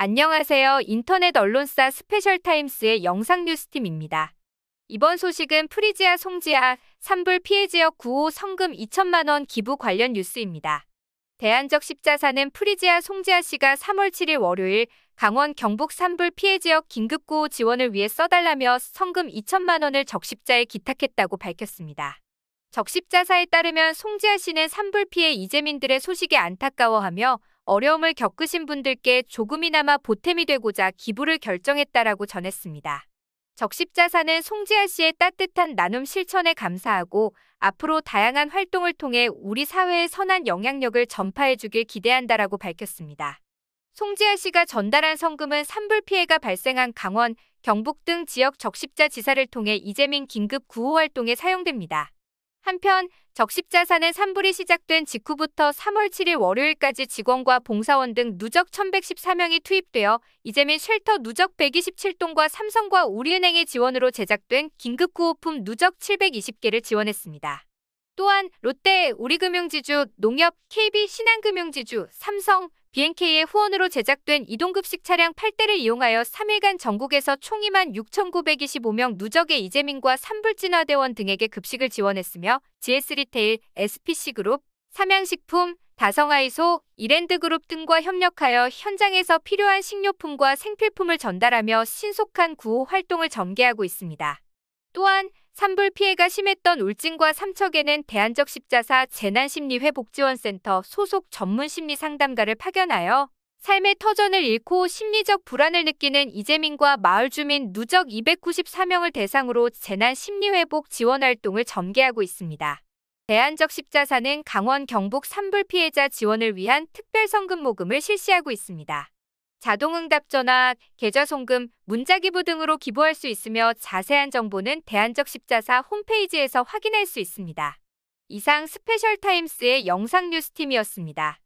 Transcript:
안녕하세요. 인터넷 언론사 스페셜타임스의 영상뉴스팀입니다. 이번 소식은 프리지아 송지아 산불 피해 지역 구호 성금 2천만 원 기부 관련 뉴스입니다. 대한적 십자사는 프리지아 송지아 씨가 3월 7일 월요일 강원 경북 산불 피해 지역 긴급 구호 지원을 위해 써달라며 성금 2천만 원을 적십자에 기탁했다고 밝혔습니다. 적십자사에 따르면 송지아 씨는 산불 피해 이재민들의 소식에 안타까워하며 어려움을 겪으신 분들께 조금이나마 보탬이 되고자 기부를 결정했다라고 전했습니다. 적십자사는 송지아 씨의 따뜻한 나눔 실천에 감사하고 앞으로 다양한 활동을 통해 우리 사회에 선한 영향력을 전파해주길 기대한다라고 밝혔습니다. 송지아 씨가 전달한 성금은 산불 피해가 발생한 강원, 경북 등 지역 적십자 지사를 통해 이재민 긴급 구호 활동에 사용됩니다. 한편 적십자산는 3불이 시작된 직후부터 3월 7일 월요일까지 직원과 봉사원 등 누적 1114명이 투입되어 이재민 쉘터 누적 127동과 삼성과 우리은행의 지원으로 제작된 긴급구호품 누적 720개를 지원했습니다. 또한 롯데, 우리금융지주, 농협, KB신한금융지주, 삼성, BNK의 후원으로 제작된 이동급식 차량 8대를 이용하여 3일간 전국에서 총 2만 6,925명 누적의 이재민과 산불진화대원 등에게 급식을 지원했으며 GS리테일, SPC그룹, 삼양식품, 다성아이소, 이랜드그룹 등과 협력하여 현장에서 필요한 식료품과 생필품을 전달하며 신속한 구호 활동을 전개하고 있습니다. 또한 산불 피해가 심했던 울진과 삼척에는 대한적 십자사 재난심리회복지원센터 소속 전문 심리 상담가를 파견하여 삶의 터전을 잃고 심리적 불안을 느끼는 이재민과 마을 주민 누적 294명을 대상으로 재난 심리회복 지원 활동을 전개하고 있습니다. 대한적 십자사는 강원 경북 산불 피해자 지원을 위한 특별 성금 모금을 실시하고 있습니다. 자동응답 전화, 계좌 송금, 문자 기부 등으로 기부할 수 있으며 자세한 정보는 대한적 십자사 홈페이지에서 확인할 수 있습니다. 이상 스페셜 타임스의 영상 뉴스팀이었습니다.